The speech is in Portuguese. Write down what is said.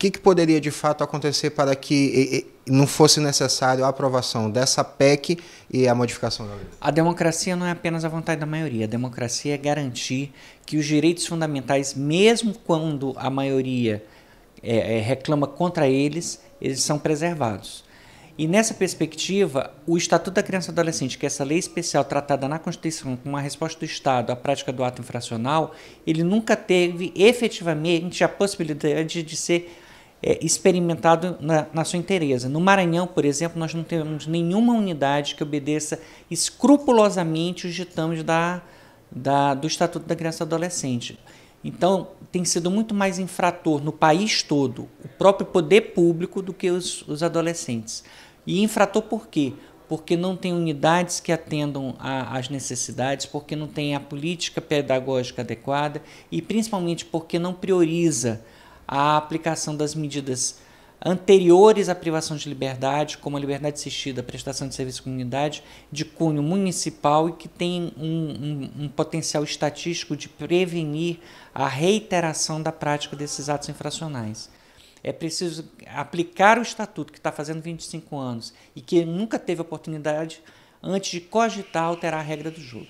que, que poderia de fato acontecer para que e, e, não fosse necessário a aprovação dessa PEC e a modificação da lei? A democracia não é apenas a vontade da maioria. A democracia é garantir que os direitos fundamentais, mesmo quando a maioria é, é, reclama contra eles, eles são preservados. E nessa perspectiva, o Estatuto da Criança e Adolescente, que é essa lei especial tratada na Constituição como uma resposta do Estado à prática do ato infracional, ele nunca teve efetivamente a possibilidade de ser é, experimentado na, na sua inteireza. No Maranhão, por exemplo, nós não temos nenhuma unidade que obedeça escrupulosamente os ditames da, da, do Estatuto da Criança e Adolescente. Então, tem sido muito mais infrator no país todo o próprio poder público do que os, os adolescentes. E infrator por quê? Porque não tem unidades que atendam às necessidades, porque não tem a política pedagógica adequada e principalmente porque não prioriza a aplicação das medidas anteriores à privação de liberdade, como a liberdade assistida, a prestação de serviço à comunidade, de cunho municipal e que tem um, um, um, potencial estatístico de prevenir a reiteração da prática desses atos infracionais. É preciso aplicar o estatuto que está fazendo 25 anos e que nunca teve oportunidade antes de cogitar alterar a regra do jogo.